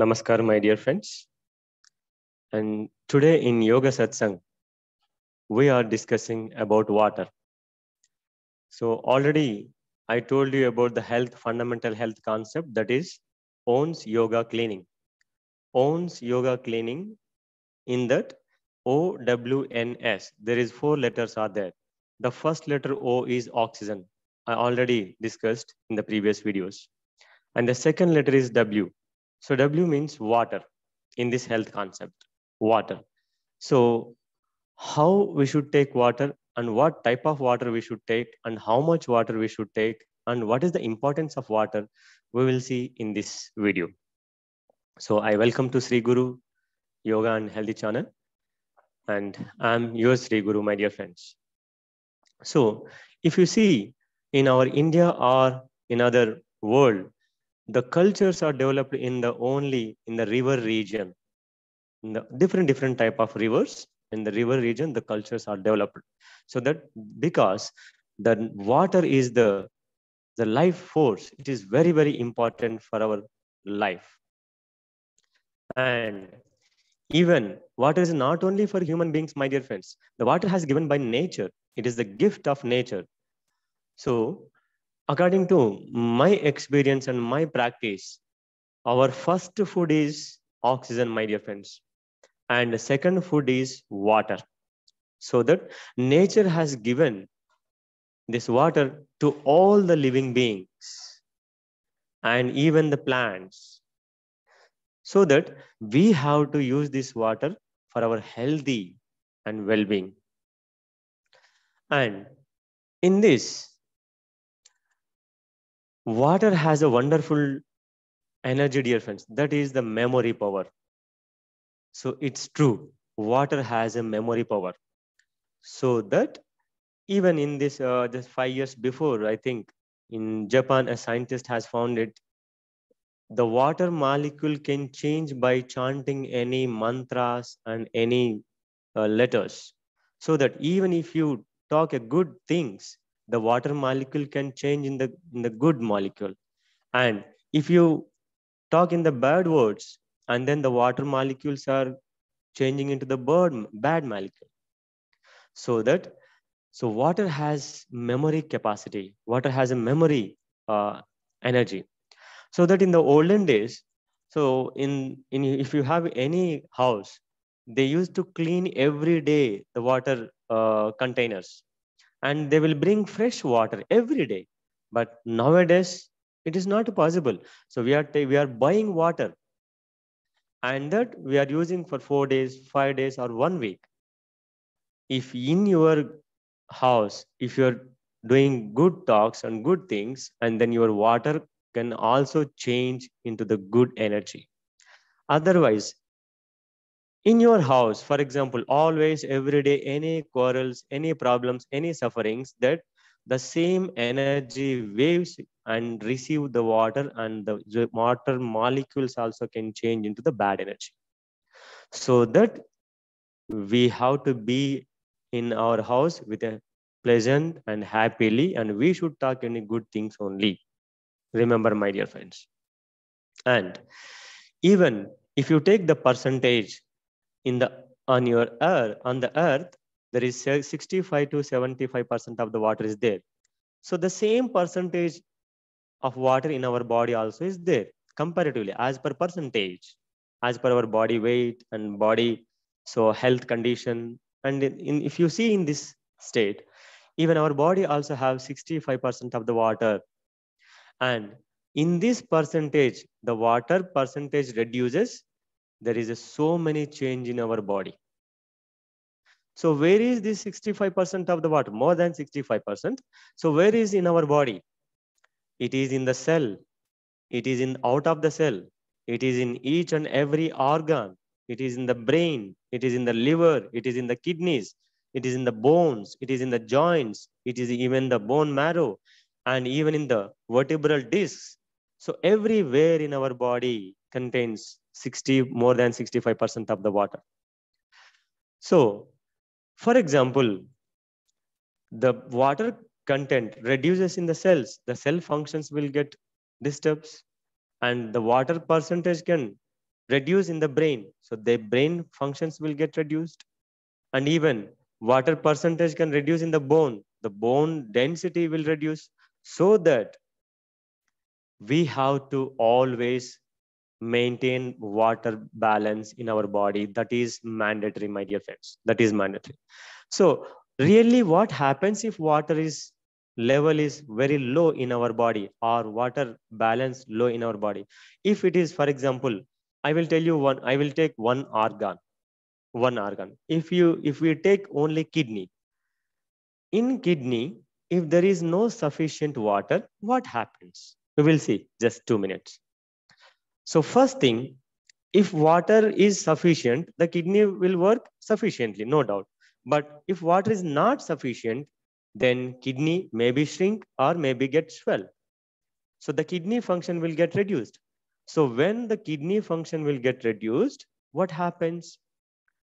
Namaskar, my dear friends. And today in Yoga Satsang, we are discussing about water. So already I told you about the health, fundamental health concept that is owns yoga cleaning. Owns yoga cleaning in that O-W-N-S. There is four letters are there. The first letter O is oxygen. I already discussed in the previous videos. And the second letter is W. So W means water in this health concept, water. So how we should take water and what type of water we should take and how much water we should take and what is the importance of water, we will see in this video. So I welcome to Sri Guru Yoga and Healthy channel and I'm your Sri Guru, my dear friends. So if you see in our India or in other world, the cultures are developed in the only in the river region in the different different type of rivers in the river region the cultures are developed so that because the water is the the life force it is very very important for our life and even water is not only for human beings my dear friends the water has given by nature it is the gift of nature so according to my experience and my practice, our first food is oxygen, my dear friends. And the second food is water. So that nature has given this water to all the living beings and even the plants. So that we have to use this water for our healthy and well being. And in this, water has a wonderful energy, dear friends. That is the memory power. So it's true. Water has a memory power. So that even in this uh, just five years before, I think in Japan, a scientist has found it. The water molecule can change by chanting any mantras and any uh, letters. So that even if you talk a good things, the water molecule can change in the in the good molecule and if you talk in the bad words and then the water molecules are changing into the bird, bad molecule so that so water has memory capacity water has a memory uh, energy so that in the olden days so in in if you have any house they used to clean every day the water uh, containers and they will bring fresh water every day but nowadays it is not possible so we are we are buying water and that we are using for 4 days 5 days or 1 week if in your house if you are doing good talks and good things and then your water can also change into the good energy otherwise in your house for example always every day any quarrels any problems any sufferings that the same energy waves and receive the water and the water molecules also can change into the bad energy so that we have to be in our house with a pleasant and happily and we should talk any good things only remember my dear friends and even if you take the percentage in the on your earth on the earth there is 65 to 75 percent of the water is there so the same percentage of water in our body also is there comparatively as per percentage as per our body weight and body so health condition and in, if you see in this state even our body also have 65% of the water and in this percentage the water percentage reduces there is a so many change in our body. So where is this 65% of the water? More than 65%. So where is in our body? It is in the cell. It is in out of the cell. It is in each and every organ. It is in the brain. It is in the liver. It is in the kidneys. It is in the bones. It is in the joints. It is even the bone marrow and even in the vertebral discs. So everywhere in our body contains 60 more than 65% of the water. So for example, the water content reduces in the cells, the cell functions will get disturbed and the water percentage can reduce in the brain. So the brain functions will get reduced and even water percentage can reduce in the bone. The bone density will reduce so that we have to always maintain water balance in our body that is mandatory my dear friends that is mandatory so really what happens if water is level is very low in our body or water balance low in our body if it is for example i will tell you one i will take one organ one organ if you if we take only kidney in kidney if there is no sufficient water what happens we will see just 2 minutes so first thing, if water is sufficient, the kidney will work sufficiently, no doubt. But if water is not sufficient, then kidney may be shrink or maybe get swell. So the kidney function will get reduced. So when the kidney function will get reduced, what happens?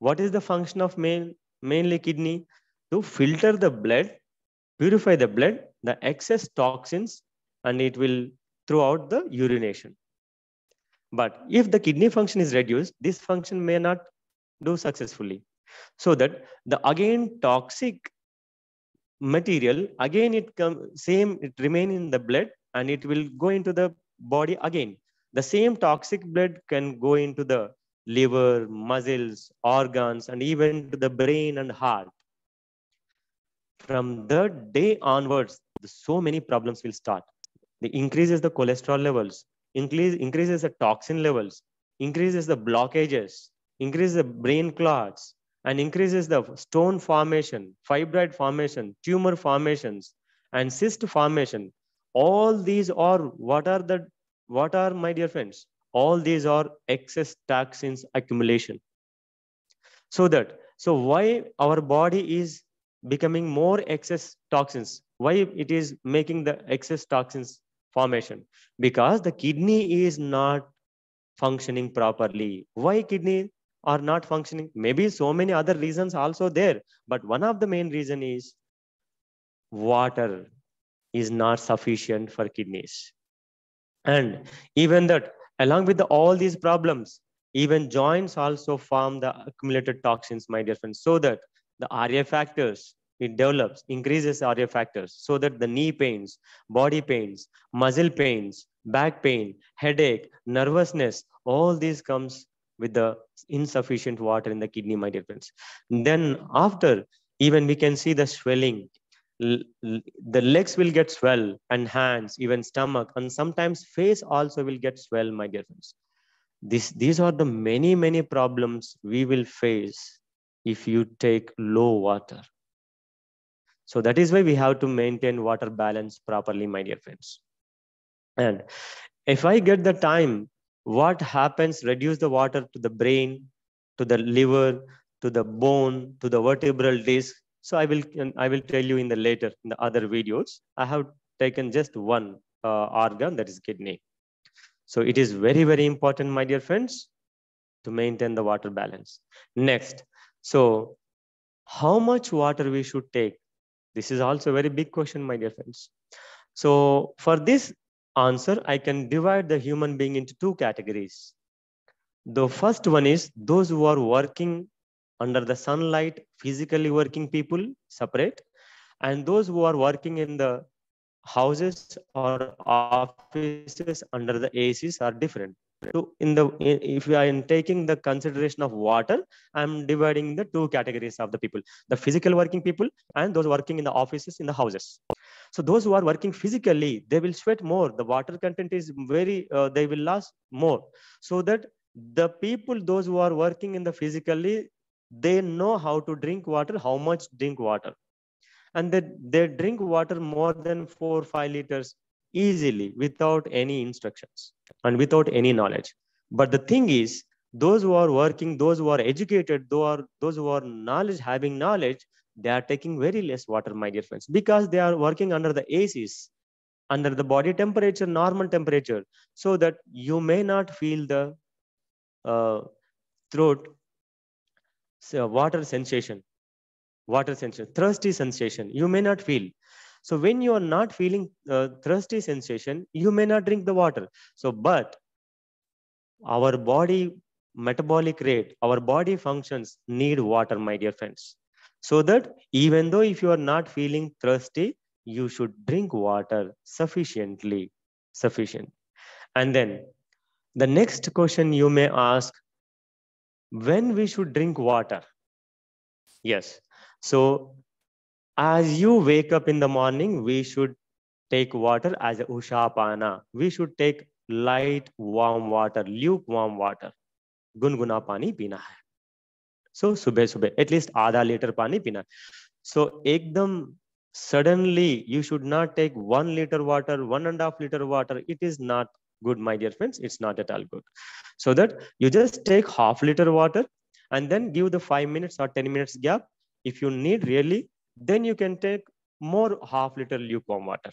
What is the function of main, mainly kidney? To filter the blood, purify the blood, the excess toxins, and it will throughout the urination. But if the kidney function is reduced, this function may not do successfully. So that the again toxic material, again it come same, it remain in the blood and it will go into the body again. The same toxic blood can go into the liver, muscles, organs, and even to the brain and heart. From that day onwards, so many problems will start. It increases the cholesterol levels, increase, increases the toxin levels, increases the blockages, increases the brain clots, and increases the stone formation, fibroid formation, tumor formations, and cyst formation. All these are what are the what are my dear friends? All these are excess toxins accumulation. So that so why our body is becoming more excess toxins? Why it is making the excess toxins formation because the kidney is not functioning properly. Why kidney are not functioning? Maybe so many other reasons also there, but one of the main reason is water is not sufficient for kidneys. And even that, along with the, all these problems, even joints also form the accumulated toxins, my dear friends, so that the RA factors, it develops, increases RF factors so that the knee pains, body pains, muscle pains, back pain, headache, nervousness, all these comes with the insufficient water in the kidney, my dear friends. Then after, even we can see the swelling. the legs will get swell and hands, even stomach, and sometimes face also will get swell, my dear friends. This, these are the many, many problems we will face if you take low water. So that is why we have to maintain water balance properly, my dear friends. And if I get the time, what happens? Reduce the water to the brain, to the liver, to the bone, to the vertebral disc. So I will I will tell you in the later in the other videos. I have taken just one uh, organ that is kidney. So it is very very important, my dear friends, to maintain the water balance. Next, so how much water we should take this is also a very big question, my dear friends. So for this answer, I can divide the human being into two categories. The first one is those who are working under the sunlight, physically working people, separate. And those who are working in the houses or offices under the ACs are different so in the if are in taking the consideration of water, I'm dividing the two categories of the people: the physical working people and those working in the offices, in the houses. So those who are working physically, they will sweat more. The water content is very; uh, they will last more. So that the people, those who are working in the physically, they know how to drink water, how much drink water, and that they, they drink water more than four five liters easily without any instructions and without any knowledge. But the thing is, those who are working, those who are educated, those who are, those who are knowledge having knowledge, they are taking very less water, my dear friends, because they are working under the ACs, under the body temperature, normal temperature, so that you may not feel the uh, throat so water sensation, water sensation, thirsty sensation. You may not feel so when you are not feeling uh, thirsty sensation, you may not drink the water. So, but our body metabolic rate, our body functions need water, my dear friends. So that even though if you are not feeling thirsty, you should drink water sufficiently, sufficient. And then the next question you may ask, when we should drink water? Yes. So as you wake up in the morning, we should take water as a ushapana. We should take light warm water, lukewarm water. Gunguna pani pina hai. So subah subah, at least आधा liter pani pina. So ekdam suddenly you should not take one liter water, one and a half liter water. It is not good, my dear friends. It's not at all good. So that you just take half liter water and then give the five minutes or 10 minutes gap. If you need really then you can take more half liter lukewarm water.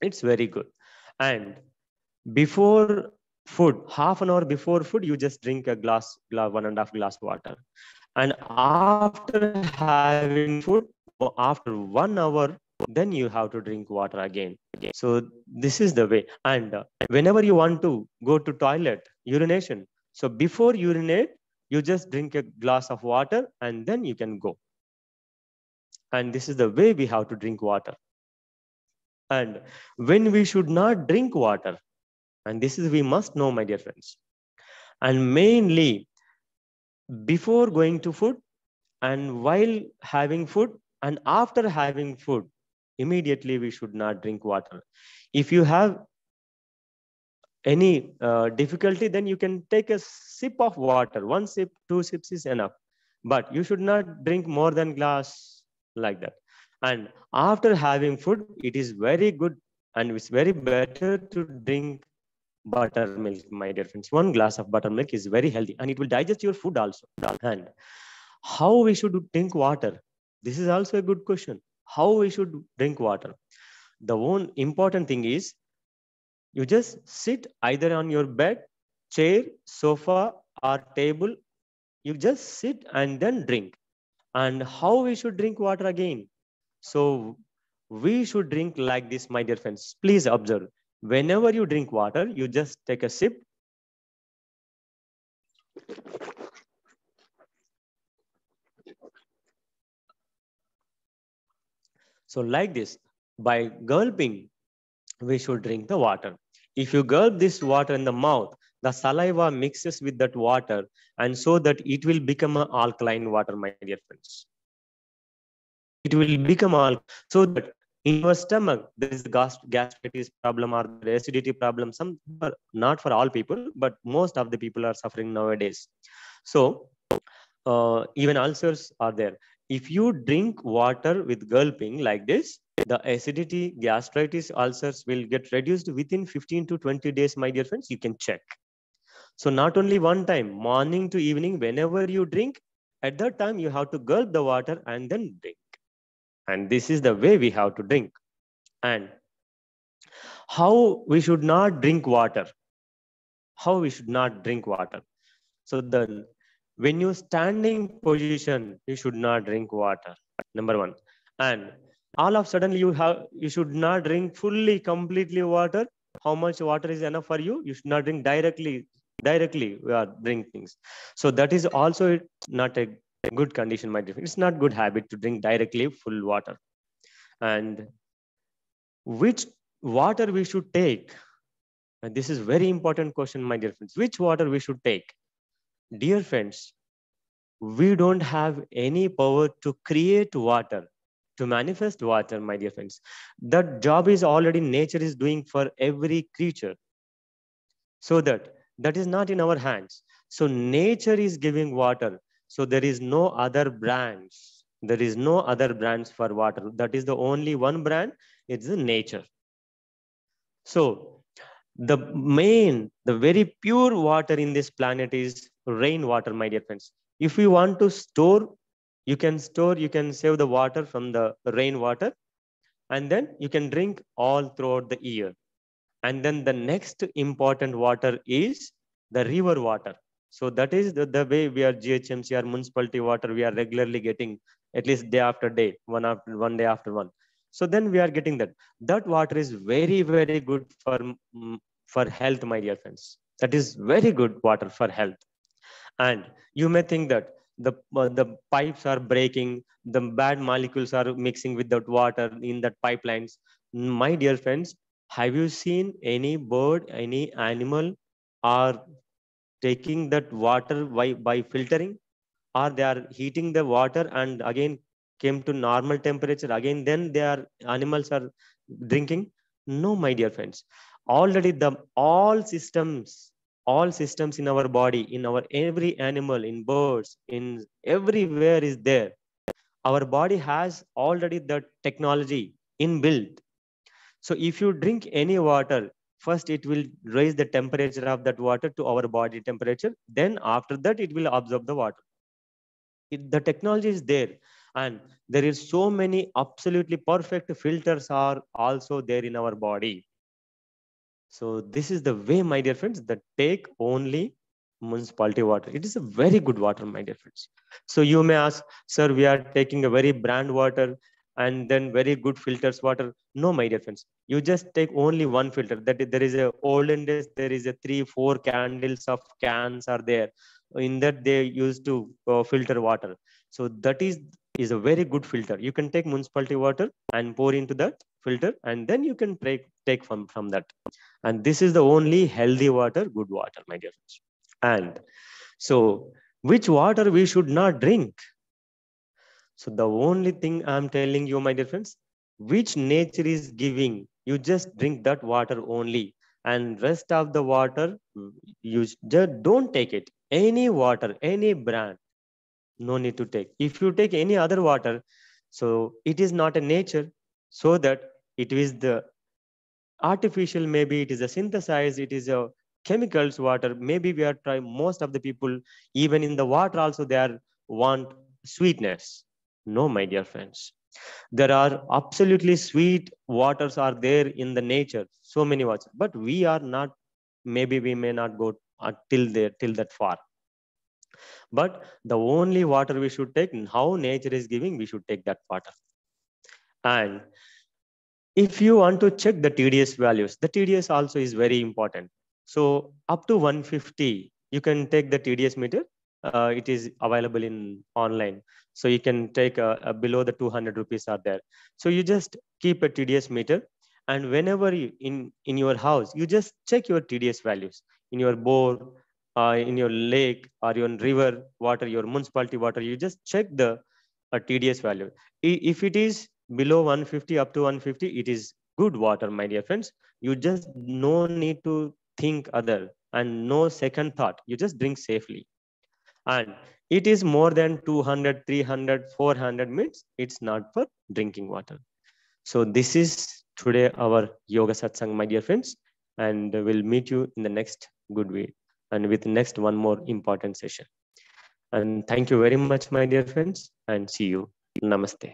It's very good. And before food, half an hour before food, you just drink a glass, one and a half glass water. And after having food, after one hour, then you have to drink water again. So this is the way. And whenever you want to go to toilet, urination. So before urinate, you just drink a glass of water and then you can go. And this is the way we have to drink water. And when we should not drink water, and this is we must know, my dear friends. And mainly, before going to food and while having food and after having food, immediately we should not drink water. If you have any uh, difficulty, then you can take a sip of water. One sip, two sips is enough. But you should not drink more than glass like that. And after having food, it is very good and it's very better to drink buttermilk, my dear friends. One glass of buttermilk is very healthy and it will digest your food also. And how we should drink water? This is also a good question. How we should drink water? The one important thing is you just sit either on your bed, chair, sofa, or table. You just sit and then drink and how we should drink water again. So we should drink like this, my dear friends. Please observe. Whenever you drink water, you just take a sip. So like this, by gulping, we should drink the water. If you gulp this water in the mouth, the saliva mixes with that water and so that it will become an alkaline water, my dear friends. It will become alkaline. So that in your stomach, there is gastritis problem or the acidity problem. Some not for all people, but most of the people are suffering nowadays. So uh, even ulcers are there. If you drink water with gulping like this, the acidity, gastritis, ulcers will get reduced within 15 to 20 days, my dear friends. You can check. So not only one time, morning to evening, whenever you drink, at that time you have to gulp the water and then drink. And this is the way we have to drink. And how we should not drink water. How we should not drink water. So then when you standing position, you should not drink water. Number one. And all of a sudden you have you should not drink fully completely water how much water is enough for you you should not drink directly directly we are drink things so that is also not a good condition my dear it's not good habit to drink directly full water and which water we should take and this is very important question my dear friends which water we should take dear friends we don't have any power to create water to manifest water my dear friends that job is already nature is doing for every creature so that that is not in our hands so nature is giving water so there is no other branch there is no other branch for water that is the only one brand. it's the nature so the main the very pure water in this planet is rainwater my dear friends if you want to store you can store you can save the water from the rainwater and then you can drink all throughout the year and then the next important water is the river water. So that is the, the way we are GHMC or municipality water, we are regularly getting at least day after day, one after one day after one. So then we are getting that. That water is very, very good for, mm, for health, my dear friends. That is very good water for health. And you may think that the, uh, the pipes are breaking, the bad molecules are mixing with that water in that pipelines. My dear friends, have you seen any bird, any animal are taking that water by, by filtering or they are heating the water and again came to normal temperature again then their animals are drinking no my dear friends already the all systems all systems in our body in our every animal in birds in everywhere is there our body has already the technology inbuilt so if you drink any water, first it will raise the temperature of that water to our body temperature. Then after that, it will absorb the water. It, the technology is there. And there is so many absolutely perfect filters are also there in our body. So this is the way, my dear friends, that take only municipality water. It is a very good water, my dear friends. So you may ask, sir, we are taking a very brand water and then very good filters water. No, my dear friends, you just take only one filter. That there is a olden days, there is a three, four candles of cans are there. In that they used to uh, filter water. So that is is a very good filter. You can take municipality water and pour into that filter, and then you can take take from from that. And this is the only healthy water, good water, my dear friends. And so, which water we should not drink? So the only thing I'm telling you, my dear friends, which nature is giving, you just drink that water only. And rest of the water, mm, you just don't take it. Any water, any brand, no need to take. If you take any other water, so it is not a nature, so that it is the artificial, maybe it is a synthesized, it is a chemicals water. Maybe we are trying most of the people, even in the water also, they are want sweetness no, my dear friends. There are absolutely sweet waters are there in the nature, so many waters, but we are not, maybe we may not go uh, till there, till that far. But the only water we should take, how nature is giving, we should take that water. And if you want to check the TDS values, the TDS also is very important. So up to 150, you can take the TDS meter. Uh, it is available in online. So you can take a, a below the 200 rupees are there. So you just keep a TDS meter and whenever you in, in your house, you just check your TDS values in your bore, uh, in your lake or your river water, your municipality water, you just check the uh, TDS value. If it is below 150 up to 150, it is good water, my dear friends. You just no need to think other and no second thought. You just drink safely. And it is more than 200 300 400 minutes it's not for drinking water so this is today our yoga satsang my dear friends and we'll meet you in the next good way and with next one more important session and thank you very much my dear friends and see you namaste